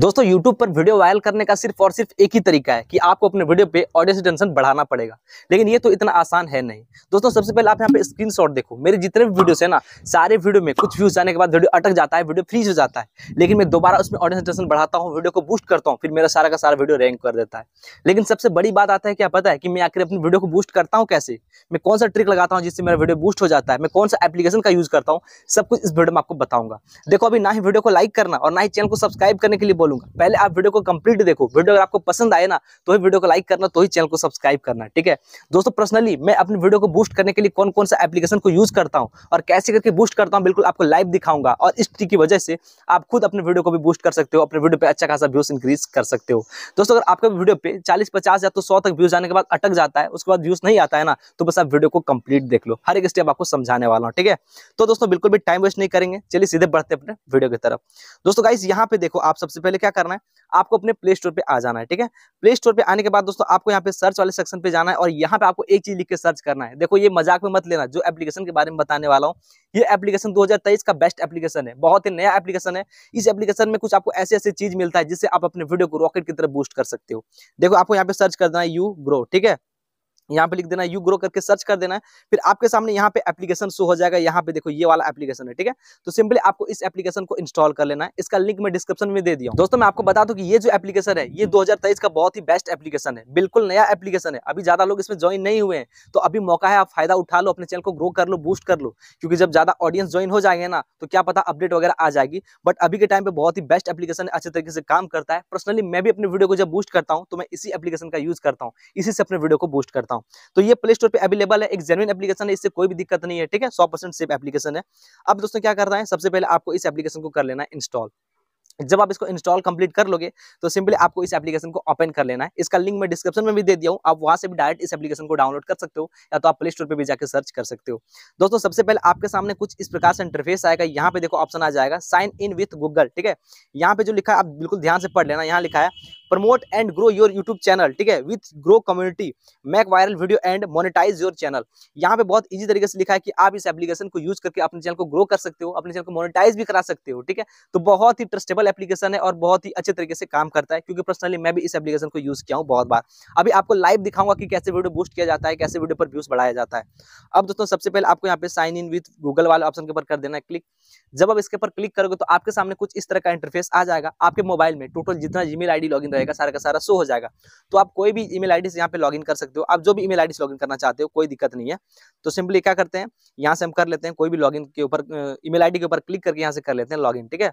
दोस्तों YouTube पर video viral करने का सिर्फ और सिर्फ एक ही तरीका है कि आपको अपने वीडियो पे ऑडियंस टेंशन बढ़ाना पड़ेगा लेकिन ये तो इतना आसान है नहीं दोस्तों सबसे पहले आप यहाँ पे स्क्रीनशॉट देखो मेरे जितने भी वीडियोस है ना सारे वीडियो में कुछ व्यूज आने के बाद वीडियो अटक जाता है वीडियो फ्रीज हो जाता है लेकिन मैं दोबारा उसमें ऑडियंस टेंशन बढ़ाता हूँ वीडियो को बूस्ट करता हूँ फिर मेरा सारा का सारा वीडियो रैंक कर देता है लेकिन सबसे बड़ी बात आता है क्या पता है कि मैं आखिर अपनी वीडियो को बूस्ट करता हूँ कैसे मैं कौन सा ट्रिक लगाता हूँ जिससे मेरा वीडियो बूस्ट हो जाता है मैं कौन सा एप्लीकेशन का यूज करता हूँ सब कुछ इस वीडियो में आपको बताऊंगा देखो अभी ना ही वीडियो को लाइक करना और ना ही चैनल को सब्सक्राइब करने के लिए बोलूंगा पहले आप वीडियो को कंप्लीट देखो वीडियो अगर आपको पसंद आए ना तो ही वीडियो को लाइक करना तो ही चैनल को सब्सक्राइब करना ठीक है दोस्तों पर्सनली मैं अपनी वीडियो को बूस्ट करने के लिए कौन कौन सा एप्लीकेशन को यूज करता हूँ और कैसे करके बूस्ट करता हूँ बिल्कुल आपको लाइव दिखाऊंगा और इस ट्रिक की वजह से आप खुद अपने वीडियो को भी बूस्ट कर सकते हो अपने वीडियो पर अच्छा खासा व्यूज इंक्रीज कर सकते हो दोस्तों अगर आपके वीडियो पे चालीस पचास या तो सौ तक व्यूज आने के बाद अटक जाता है उसके बाद व्यूज नहीं आता है ना तो बस आप वीडियो को कंप्लीट देख लो हर एक स्टेप आपको समझाने वाला हूँ ठीक है तो दोस्तों बिल्कुल भी टाइम वेस्ट नहीं करेंगे चलिए सीधे बढ़ते अपने वीडियो की तरफ दोस्तों गाइस यहाँ पे देखो आप सबसे पहले पहले क्या करना है आपको अपने प्ले स्टोर पे आ जाना है ठीक है प्ले स्टोर पे आने के बाद दोस्तों आपको यहाँ पे सर्च वाले सेक्शन पे जाना है और यहाँ पे आपको एक चीज लिख के सर्च करना है देखो ये मजाक में मत लेना जो एप्लीकेशन के बारे में बताने वाला हूँ ये एप्लीकेशन 2023 का बेस्ट एप्लीकेशन है बहुत ही नया एप्लीकेशन है इस एप्लीकेशन में कुछ आपको ऐसे ऐसे चीज मिलता है जिससे आप अपने वीडियो को रॉकेट की तरफ बूस्ट कर सकते हो देखो आपको यहाँ पे सर्च करना है यू ग्रो ठीक है यहाँ पे लिख देना यू ग्रो करके सर्च कर देना है फिर आपके सामने यहाँ पे एप्लीकेशन शो हो जाएगा यहाँ पे देखो ये वाला एप्लीकेशन है ठीक है तो सिंपली आपको इस एप्लीकेशन को इंस्टॉल कर लेना है इसका लिंक मैं डिस्क्रिप्शन में दे दिया दोस्तों मैं आपको बता दूँ कि ये जो एप्लीकेशन है ये हम्म। दो का बहुत ही बेस्ट एप्लीकेशन है बिल्कुल नया एप्लीकेशन है अभी ज्यादा लोग इसमें ज्वाइन नहीं हुए हैं तो अभी मौका है आप फायदा उठा लो अपने चैनल को ग्रो कर लो बूस्ट कर लो क्योंकि जब ज्यादा ऑडियंस ज्वाइन हो जाएंगे ना तो क्या पता अपडेट वगैरह आ जाएगी बट अभी के टाइम पे बहुत ही बेस्ट एप्लीकेशन अच्छे तरीके से काम करता है पर्सनली मैं भी अपने वीडियो को जब बूस्ट करता हूँ तो मैं इसी एप्लीकेशन का यूज करता हूँ इसी से अपने वीडियो को बूस्ट करता हूँ देता हूँ तो ये प्ले स्टोर पर अवेलेबल है एक जेनविन एप्लीकेशन है इससे कोई भी दिक्कत नहीं है ठीक है सौ परसेंट सेफ एप्लीकेशन है अब दोस्तों क्या करना है सबसे पहले आपको इस एप्लीकेशन को कर लेना है इंस्टॉल जब आप इसको इंस्टॉल कंप्लीट कर लोगे तो सिंपली आपको इस एप्लीकेशन को ओपन कर लेना है इसका लिंक मैं डिस्क्रिप्शन में भी दे दिया हूँ आप वहाँ से भी डायरेक्ट इस एप्लीकेशन को डाउनलोड कर सकते हो या तो आप प्ले स्टोर पर भी जाकर सर्च कर सकते हो दोस्तों सबसे पहले आपके सामने कुछ इस प्रकार से इंटरफेस आएगा यहाँ पे देखो ऑप्शन आ जाएगा साइन इन विथ गूगल ठीक है यहाँ पे जो लिखा है आप बिल्कुल ध्यान से पढ़ लेना यहाँ लिखा है promote and grow your YouTube channel ठीक है with grow community make viral video and monetize your channel यहाँ पे बहुत इजी तरीके से लिखा है कि आप इस एप्लीकेशन को यूज करके अपने चैनल को ग्रो कर सकते हो अपने चैनल को मोनिटाइज भी करा सकते हो ठीक है तो बहुत ही ट्रस्टेबल एप्लीकेशन है और बहुत ही अच्छे तरीके से काम करता है क्योंकि पर्सनली मैं भी इस एप्लीकेशन को यूज किया हूँ बहुत बार अभी आपको लाइव दिखाऊंगा कि कैसे वीडियो बूस्ट किया जाता है कैसे वीडियो पर व्यूज बढ़ाया जाता है अब दोस्तों सबसे पहले आपको यहाँ पे साइन इन विथ गूगल वाले ऑप्शन के ऊपर कर देना है क्लिक जब आप इसके ऊपर क्लिक करोगे तो आपके सामने कुछ इस तरह का इंटरफेस आ जाएगा आपके मोबाइल में टोटल जितना जीमेल आई डी रहेगा सारा का सारा शो हो जाएगा तो आप कोई भी ईमेल आईडी से यहाँ पे लॉगिन कर सकते हो आप जो भी ईमेल आईडी से लॉगिन करना चाहते हो कोई दिक्कत नहीं है तो सिंपली क्या करते हैं यहाँ से हम कर लेते हैं कोई भी लॉगिन के ऊपर ईमेल आईडी के ऊपर क्लिक करके यहाँ से कर लेते हैं लॉगिन ठीक है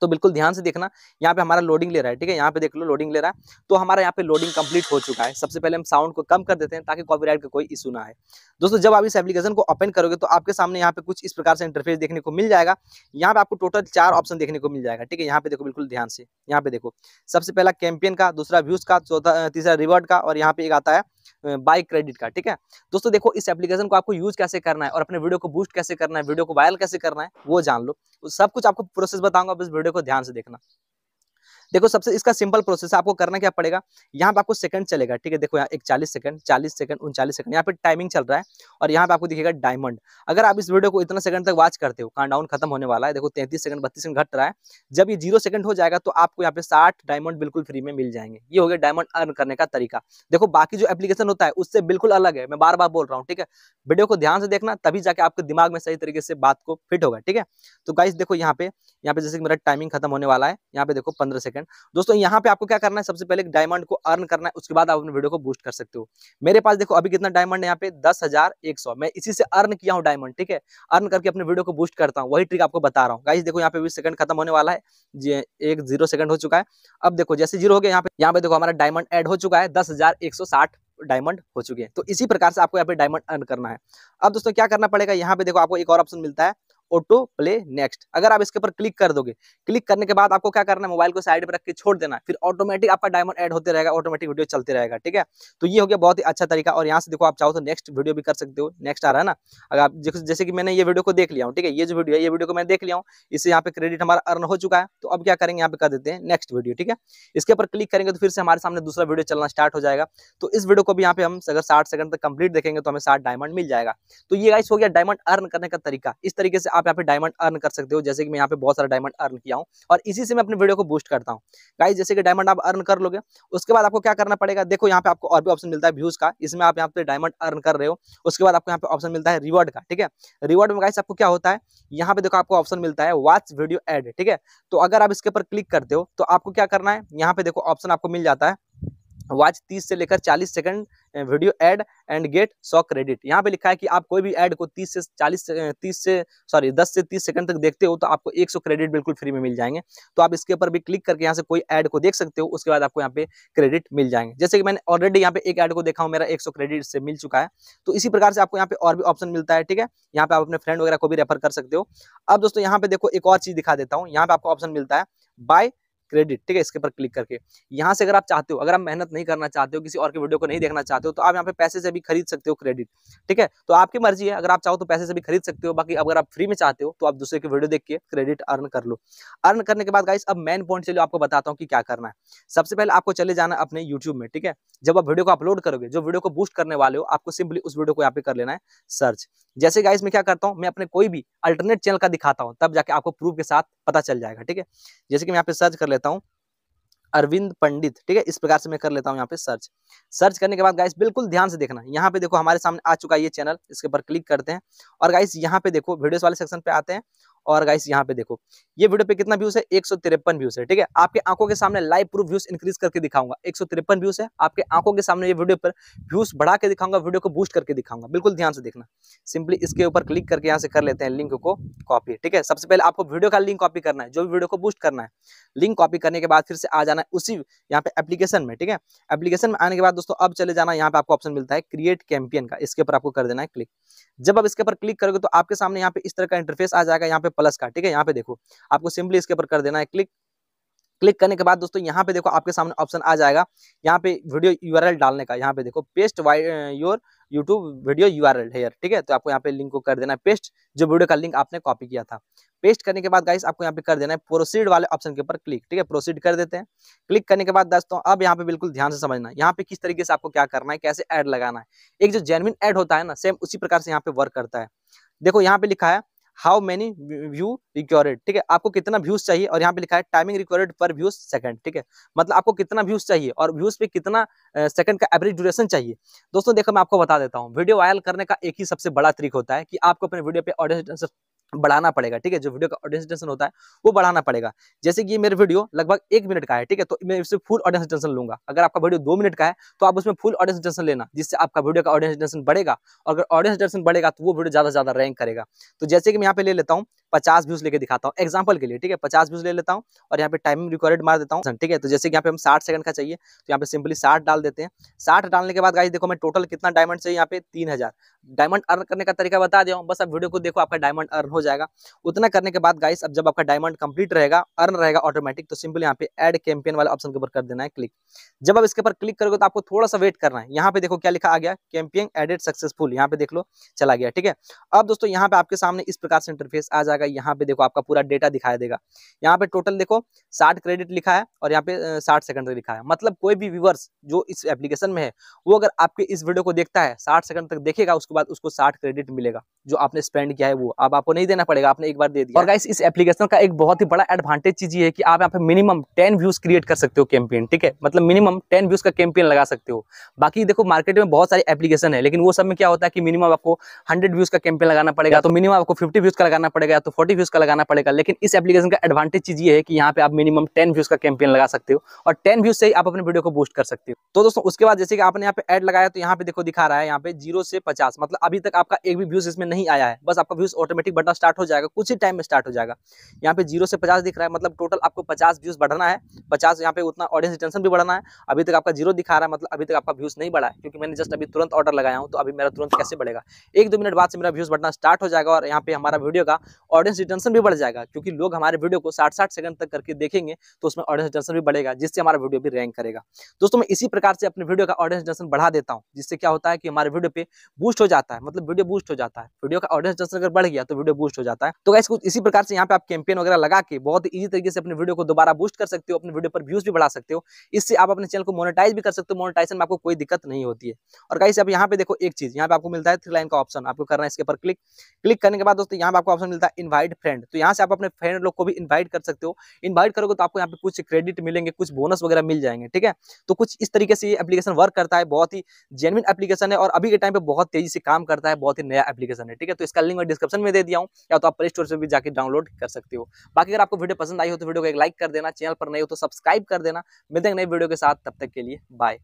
तो बिल्कुल ध्यान से देखना यहाँ पे हमारा लोडिंग ले रहा है ठीक है यहाँ पे देख लो लोडिंग ले रहा है तो हमारा यहाँ पे लोडिंग कंप्लीट हो चुका है सबसे पहले हम साउंड को कम कर देते हैं ताकि कॉपीराइट का कोई इशू ना आए दोस्तों जब आप इस एप्लीकेशन को ओपन करोगे तो आपके सामने यहाँ पे कुछ इस प्रकार से इंटरफेस देखने को मिल जाएगा यहाँ पे आपको टोटल चार ऑप्शन देखने को मिल जाएगा ठीक है यहाँ पे देखो बिल्कुल ध्यान से यहाँ पे देखो सबसे पहला कैंपियन का दूसरा व्यूज का चौथा तीसरा रिवर्ड का और यहाँ पे एक आता है बाइक क्रेडिट कार्ड ठीक है दोस्तों देखो इस एप्लीकेशन को आपको यूज कैसे करना है और अपने वीडियो को बूस्ट कैसे करना है वीडियो को वायरल कैसे करना है वो जान लो सब कुछ आपको प्रोसेस बताऊंगा इस वीडियो को ध्यान से देखना देखो सबसे इसका सिंपल प्रोसेस आपको करना क्या पड़ेगा यहाँ पे आपको सेकंड चलेगा ठीक है देखो यहाँ एक चालीस सेकंड चालीस सेकंड उनचालीस सेकंड यहाँ पे टाइमिंग चल रहा है और यहाँ पे आपको दिखेगा डायमंड अगर आप इस वीडियो को इतना सेकंड तक वॉच करते हो काउंट डाउन खत्म होने वाला है देखो तैंतीस सेकंड बत्तीस सेकंड घट रहा है जब ये जीरो सेकंड हो जाएगा तो आपको यहाँ पे साठ डायमंड बिल्कुल फ्री में मिल जाएंगे ये हो गया डायमंड अर्न करने का तरीका देखो बाकी जो एप्लीकेशन होता है उससे बिल्कुल अलग है मैं बार बार बोल रहा हूँ ठीक है वीडियो को ध्यान से देखना तभी जाके आपके दिमाग में सही तरीके से बात को फिट होगा ठीक है तो गाइस देखो यहाँ पे यहाँ पे जैसे मेरा टाइमिंग खत्म होने वाला है यहाँ पे देखो पंद्रह सेकंड दोस्तों यहाँ पे आपको क्या करना है सबसे पहले डायमंड को अर्न करना है उसके बाद आप अपने वीडियो को बूस्ट कर सकते हो मेरे पास देखो अभी कितना डायमंड है यहाँ पे दस हजार एक सौ मैं इसी से अर्न किया हूँ डायमंड ठीक है अर्न करके अपने वीडियो को बूस्ट करता हूँ वही ट्रिक आपको बता रहा हूँ गाइस देखो यहाँ पे बीस सेकंड खत्म होने वाला है एक जीरो सेकंड हो चुका है अब देखो जैसे जीरो हो गया यहाँ पे यहाँ पे देखो हमारा डायमंड एड हो चुका है दस हजार एक सौ साठ डायमंड हो चुके हैं तो इसी प्रकार से आपको यहाँ पे डायमंड अर्न करना है अब दोस्तों क्या करना पड़ेगा यहाँ पे देखो आपको एक और ऑप्शन मिलता है ऑटो प्ले नेक्स्ट अगर आप इसके ऊपर क्लिक कर दोगे क्लिक करने के बाद आपको क्या करना है मोबाइल को साइड पर रख के छोड़ देना फिर ऑटोमेटिक आपका डायमंड एड होते रहेगा ऑटोमेटिक वीडियो चलते रहेगा ठीक है तो ये हो गया बहुत ही अच्छा तरीका और यहाँ से देखो आप चाहो तो नेक्स्ट वीडियो भी कर सकते हो नेक्स्ट आ रहा है ना अगर आप जैसे कि मैंने ये वीडियो को देख लिया हूँ ठीक है ये जो वीडियो है ये वीडियो को मैं देख लिया हूँ इससे यहाँ पे क्रेडिट हमारा अर्न हो चुका है तो अब क्या करेंगे यहाँ पे कर देते हैं नेक्स्ट वीडियो ठीक है इसके ऊपर क्लिक करेंगे तो फिर से हमारे सामने दूसरा वीडियो चलना स्टार्ट हो जाएगा तो इस वीडियो को भी यहाँ पे हम अगर साठ सेकंड तक कंप्लीट देखेंगे तो हमें साठ डायमंड मिल जाएगा तो ये गाइस हो गया डायमंड अर्न करने का तरीका इस तरीके से आप यहाँ पे डायमंड अर्न कर सकते हो जैसे कि मैं यहाँ पे बहुत सारा डायमंड अर्न किया हूँ और इसी से मैं अपने वीडियो को बूस्ट करता हूँ गाइज जैसे कि डायमंड आप अर्न कर लोगे उसके बाद आपको क्या करना पड़ेगा देखो यहाँ पे आपको और भी ऑप्शन मिलता है व्यूज का इसमें आप यहाँ पे डायमंड अर्न कर रहे हो उसके बाद आपको यहाँ पे ऑप्शन मिलता है रिवॉर्ड का ठीक है रिवॉर्ड में गाइस आपको क्या होता है यहाँ पे देखो आपको ऑप्शन मिलता है वॉच वीडियो एड ठीक है तो अगर आप इसके ऊपर क्लिक करते हो तो आपको क्या करना है यहाँ पे देखो ऑप्शन आपको मिल जाता है वॉच 30 से लेकर 40 second video ad and get सौ क्रेडिट यहाँ पे लिखा है कि आप कोई भी एड को तीस से चालीस तीस से सॉरी दस से तीस सेकंड तक देखते हो तो आपको एक सौ क्रेडिट बिल्कुल फ्री में मिल जाएंगे तो आप इसके ऊपर भी क्लिक करके यहाँ से कोई एड को देख सकते हो उसके बाद आपको यहाँ पे क्रेडिट मिल जाएंगे जैसे कि मैंने ऑलरेडी यहाँ पे एक एड को देखा हूँ मेरा एक क्रेडिट से मिल चुका है तो इसी प्रकार से आपको यहाँ पे और भी ऑप्शन मिलता है ठीक है यहाँ पे आप अपने फ्रेंड वगैरह को भी रेफर कर सकते हो अब दोस्तों यहाँ पे देखो एक और चीज दिखा देता हूँ यहाँ पे आपको ऑप्शन मिलता है बाय क्रेडिट ठीक है इसके ऊपर क्लिक करके यहाँ से अगर आप चाहते हो अगर आप मेहनत नहीं करना चाहते हो किसी और के वीडियो को नहीं देखना चाहते हो तो आप यहाँ पे पैसे से भी खरीद सकते हो क्रेडिट ठीक है तो आपकी मर्जी है अगर आप चाहो तो पैसे से भी खरीद सकते हो बाकी अगर आप फ्री में चाहते हो तो आप दूसरे की वीडियो देख के क्रेडिट अर्न कर लो अर्न करने के बाद गाइस अब मेन पॉइंट चलिए आपको बताता हूँ कि क्या करना है सबसे पहले आपको चले जाना अपने यूट्यूब में ठीक है जब आप वीडियो को अपलोड करोगे जो वीडियो को बूस्ट करने वाले हो आपको सिंपली उस वीडियो को यहाँ पे कर लेना है सर्च जैसे गाइस मैं क्या करता हूँ मैं अपने कोई भी अल्टरनेट चैनल का दिखाता हूँ तब जाके आपको प्रूफ के साथ पता चल जाएगा ठीक है जैसे कि मैं यहाँ पे सर्च कर लेता हूँ अरविंद पंडित ठीक है इस प्रकार से मैं कर लेता हूँ यहाँ पे सर्च सर्च करने के बाद गाइस बिल्कुल ध्यान से देखना यहाँ पे देखो हमारे सामने आ चुका है ये चैनल इसके ऊपर क्लिक करते हैं और गाइस यहाँ पे देखो वीडियोस वाले सेक्शन पे आते हैं और गाइस यहाँ पे देखो ये वीडियो पे कितना व्यूज है एक सौ तिरपन व्यूज है ठीक है आपके आंखों के सामने लाइव प्रूफ व्यूज इंक्रीज करके दिखाऊंगा एक सौ तिरपन व्यूज है आपके आंखों के सामने ये वीडियो पर व्यूज बढ़ा के दिखाऊंगा वीडियो को बूस्ट करके दिखाऊंगा बिल्कुल ध्यान से देखना सिंपली इसके ऊपर क्लिक करके यहाँ से कर लेते हैं लिंक को कॉपी ठीक है सबसे पहले आपको वीडियो का लिंक कॉपी करना है जो भी वीडियो को बूस्ट करना है लिंक कॉपी करने के बाद फिर से आ जाना है उसी यहाँ पे एप्लीकेशन में ठीक है एप्लीकेशन में आने के बाद दोस्तों अब चले जाना यहाँ पे आपको ऑप्शन मिलता है क्रिएट कैंपियन का इसके ऊपर आपको कर देना है क्लिक जब आप इसके ऊपर क्लिक करोगे तो आपके सामने यहाँ पे इस तरह का इंटरफेस आ जाएगा यहाँ पे प्लस का ठीक है यहाँ पे देखो आपको सिंपली इसके ऊपर कर देना है क्लिक क्लिक करने के बाद दोस्तों यहाँ पे देखो आपके सामने ऑप्शन आ जाएगा यहाँ पे वीडियो यूआरएल डालने का यहाँ पे देखो पेस्ट वाई your YouTube video URL here ठीक है तो आपको यहाँ पे लिंक को कर देना है पेस्ट जो वीडियो का लिंक आपने कॉपी किया था पेस्ट करने के बाद गाइस आपको यहाँ पे कर देना है प्रोसीड वाले ऑप्शन के ऊपर क्लिक ठीक है प्रोसीड कर देते हैं क्लिक करने के बाद दोस्तों अब यहाँ पे बिल्कुल ध्यान से समझना है यहाँ पे किस तरीके से आपको क्या करना है कैसे एड लगाना है एक जो जेनविन एड होता है ना सेम उसी प्रकार से यहाँ पे वर्क करता है देखो यहाँ पे लिखा है हाउ मेनी व्यू रिक्वायर्ड ठीक है आपको कितना व्यूज चाहिए और यहाँ पे लिखा है timing required per views second ठीक है मतलब आपको कितना व्यूज चाहिए और व्यूज पे कितना सेकंड का एवरेज ड्यूरेशन चाहिए दोस्तों देखो मैं आपको बता देता हूँ वीडियो वायरल करने का एक ही सबसे बड़ा ट्रिक होता है कि आपको अपने वीडियो पे ऑडियंस बढ़ाना पड़ेगा ठीक है जो वीडियो का ऑडियंस टेंशन होता है वो बढ़ाना पड़ेगा जैसे कि मेरे वीडियो लगभग एक मिनट का है ठीक है तो मैं इससे फुल ऑडियंस टेंशन लूंगा अगर आपका वीडियो दो मिनट का है तो आप उसमें फुल ऑडियंस टेंशन लेना जिससे आपका वीडियो का ऑडियंस टेंशन बढ़ेगा और अगर ऑडियंस टेंशन बढ़ेगा तो वो वीडियो ज्यादा से ज्यादा रैंक करेगा तो जैसे कि मैं यहाँ पे ले लेता हूँ पचास व्यूज लेके दिखाता हूँ एग्जाम्पल के लिए ठीक है पचास व्यूज ले लेता हूँ और यहाँ पे टाइमिंग रिकॉर्ड मार देता हूँ ठीक है तो जैसे कि यहाँ पे हम साठ सेकंड का चाहिए तो यहाँ पे सिंपली साठ डाल देते हैं साठ डालने के बाद गाइस देखो मैं टोटल कितना डायमंड चाहिए यहाँ पे तीन डायमंड अर्न करने का तरीका बता दिया हूँ बस आप वीडियो को देखो आपका डायमंड अर्न हो जाएगा उतना करने के बाद गाइस अब जब आपका डायमंड कंप्लीट रहेगा अर्न रहेगा ऑटोमेटिक तो सिंपल यहाँ पे एड कैंपेन वाले ऑप्शन के ऊपर कर देना है क्लिक जब आप इसके ऊपर क्लिक करोगे तो आपको थोड़ा सा वेट करना है यहाँ पे देखो क्या लिखा आ गया कैंपेन एडेड सक्सेसफुल यहाँ पे देख लो चला गया ठीक है अब दोस्तों यहाँ पे आपके सामने इस प्रकार से इंटरफेस आ जाएगा यहाँ पे देखो आपका पूरा डेटा दिखाई देगा यहाँ पे टोटल देखो साठ क्रेडिट लिखा है और यहाँ पे साठ सेकंड लिखा है मतलब कोई भी व्यूवर्स जो इस एप्लीकेशन में है वो अगर आपके इस वीडियो को देखता है साठ सेकंड तक देखेगा उसके बाद उसको साठ क्रेडिट मिलेगा जो आपने स्पेंड किया है वो अब आपको नहीं नहीं देना पड़ेगा आपने एक बार दे दिया और गाइस इस एप्लीकेशन का एक बहुत ही बड़ा एडवांटेज चीज ये है कि आप यहाँ पे मिनिमम टेन व्यूज क्रिएट कर सकते हो कैंपेन ठीक है मतलब मिनिमम टेन व्यूज का कैंपेन लगा सकते हो बाकी देखो मार्केट में बहुत सारी एप्लीकेशन है लेकिन वो सब में क्या होता है कि मिनिमम आपको हंड्रेड व्यूज का कैंपेन लगाना पड़ेगा तो मिनिमम आपको फिफ्टी व्यूज का लगाना पड़ेगा तो फोर्टी व्यूज का लगाना पड़ेगा लेकिन इस एप्लीकेशन का एडवांटेज चीज ये है कि यहाँ पे आप मिनिमम टेन व्यूज का कैंपेन लगा सकते हो और टेन व्यूज से ही आप अपने वीडियो को बूस्ट कर सकते हो तो दोस्तों उसके बाद जैसे कि आपने यहाँ पे एड लगाया तो यहाँ पे देखो दिखा रहा है यहाँ पे जीरो से पचास मतलब अभी तक आपका एक भी व्यूज इसमें नहीं आया है बस आपका व्यूज ऑटोमेटिक बटन स्टार्ट हो जाएगा कुछ ही टाइम में स्टार्ट हो जाएगा यहाँ पे जीरो से पचास दिख रहा है मतलब टोटल आपको पचास व्यूज़ बढ़ाना है पचास यहाँ पे उतना ऑडियंस रिटेंशन भी बढ़ाना है अभी तक आपका जीरो दिखा रहा है मतलब अभी तक आपका व्यूज़ नहीं बढ़ा है क्योंकि मैंने जस्ट अभी तुरंत ऑर्डर लगाया हूँ तो अभी मेरा तुरंत कैसे बढ़ेगा एक दो मिनट बाद से मेरा व्यूज़ बढ़ना स्टार्ट हो जाएगा और यहाँ पे हमारा वीडियो का ऑडियंस रिटेंशन भी बढ़ जाएगा क्योंकि लोग हमारे वीडियो को साठ साठ सेकंड तक करके देखेंगे तो उसमें ऑडियंस रिटेंशन भी बढ़ेगा जिससे हमारा वीडियो भी रैंक करेगा दोस्तों मैं इसी प्रकार से अपने वीडियो का ऑडियंस रिटेंशन बढ़ा देता हूँ जिससे क्या होता है कि हमारे वीडियो पे बूस्ट हो जाता है मतलब वीडियो बूस्ट हो जाता है वीडियो का ऑडियंस रिटेंशन अगर बढ़ गया तो वीडियो बूस्ट हो जाता है तो गैस कुछ इसी प्रकार से यहाँ पे आप कैंपेन वगैरह लगा के बहुत इजी तरीके से अपने वीडियो को दोबारा बूस्ट कर सकते हो अपने वीडियो पर व्यूज भी बढ़ा सकते हो इससे आप अपने चैनल को मोनिटाइज भी कर सकते हो मोनेटाइजेशन में आपको कोई दिक्कत नहीं होती है और गाइस आप यहाँ पे देखो एक चीज यहाँ पे आपको मिलता है थ्री लाइन का ऑप्शन आपको करना है इसके ऊपर क्लिक क्लिक करने के बाद दोस्तों यहाँ पर आपको ऑप्शन मिलता है इन्वाइट फ्रेंड तो यहाँ से आप अपने फ्रेंड लोग को भी इन्वाइट कर सकते हो इन्वाइट करोगे तो आपको यहाँ पे कुछ क्रेडिट मिलेंगे कुछ बोनस वगैरह मिल जाएंगे ठीक है तो कुछ इस तरीके से ये एप्लीकेशन वर्क करता है बहुत ही जेनविन एप्लीकेशन है और अभी के टाइम पे बहुत तेजी से काम करता है बहुत ही नया एप्लीकेशन है ठीक है तो इसका लिंक मैं डिस्क्रिप्शन में दे दिया हूँ या तो आप प्ले स्टोर से भी जाकर डाउनलोड कर सकते हो बाकी अगर आपको वीडियो पसंद आई हो तो वीडियो को एक लाइक कर देना चैनल पर नहीं हो तो सब्सक्राइब कर देना मिलते हैं नई वीडियो के साथ तब तक के लिए बाय